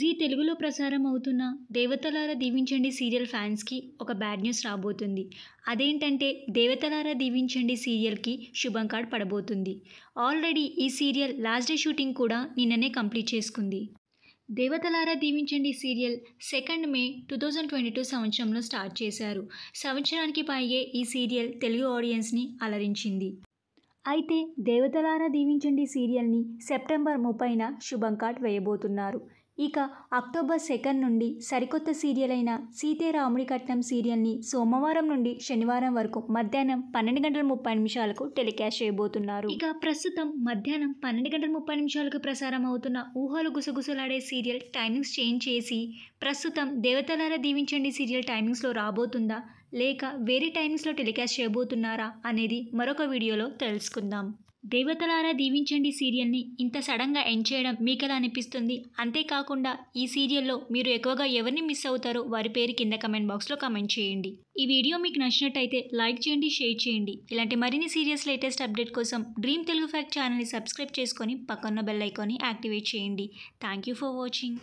G తెలుగులో ప్రసారం అవుతున్న దేవతలారా దీవించండి సీరియల్ ఫ్యాన్స్కి ఒక బ్యాడ్ న్యూస్ రాబోతుంది అదేంటంటే దేవతలారా దీవించండి సీరియల్కి శుభం కార్డ్ పడబోతుంది ఆల్రెడీ ఈ సీరియల్ లాస్ట్ డే షూటింగ్ కూడా నిన్ననే కంప్లీట్ చేసుకుంది Devathalara Deevinchandi serial second May two thousand twenty two సంవత్సరంలో స్టార్ట్ చేశారు సంవత్సరానికి పైగే ఈ సీరియల్ తెలుగు ఆడియన్స్ని అలరించింది అయితే దేవతలారా దీవించండి సీరియల్ని సెప్టెంబర్ ముప్పైన శుభం కార్డ్ వేయబోతున్నారు ఇక అక్టోబర్ సెకండ్ నుండి సరికొత్త సీరియల్ అయిన సీతే కట్నం సీరియల్ని సోమవారం నుండి శనివారం వరకు మధ్యాహ్నం పన్నెండు గంటల ముప్పై నిమిషాలకు టెలికాస్ట్ చేయబోతున్నారు ఇక ప్రస్తుతం మధ్యాహ్నం పన్నెండు గంటల ముప్పై నిమిషాలకు ప్రసారం అవుతున్న ఊహలు గుసగుసలాడే సీరియల్ టైమింగ్స్ చేంజ్ చేసి ప్రస్తుతం దేవతలార దీవించండి సీరియల్ టైమింగ్స్లో రాబోతుందా లేక వేరే టైమింగ్స్లో టెలికాస్ట్ చేయబోతున్నారా అనేది మరొక వీడియోలో తెలుసుకుందాం దేవతలారా దీవించండి సీరియల్ని ఇంత సడన్గా ఎండ్ చేయడం మీకెలా అనిపిస్తుంది అంతేకాకుండా ఈ సీరియల్లో మీరు ఎక్కువగా ఎవరిని మిస్ అవుతారో వారి పేరు కింద కమెంట్ బాక్స్లో కమెంట్ చేయండి ఈ వీడియో మీకు నచ్చినట్టయితే లైక్ చేయండి షేర్ చేయండి ఇలాంటి మరిన్ని సీరియల్స్ లేటెస్ట్ అప్డేట్ కోసం డ్రీమ్ తెలుగు ఫ్యాక్ట్ ఛానల్ని సబ్స్క్రైబ్ చేసుకొని పక్కన్న బెల్ ఐకాన్ని యాక్టివేట్ చేయండి థ్యాంక్ యూ ఫర్ వాచింగ్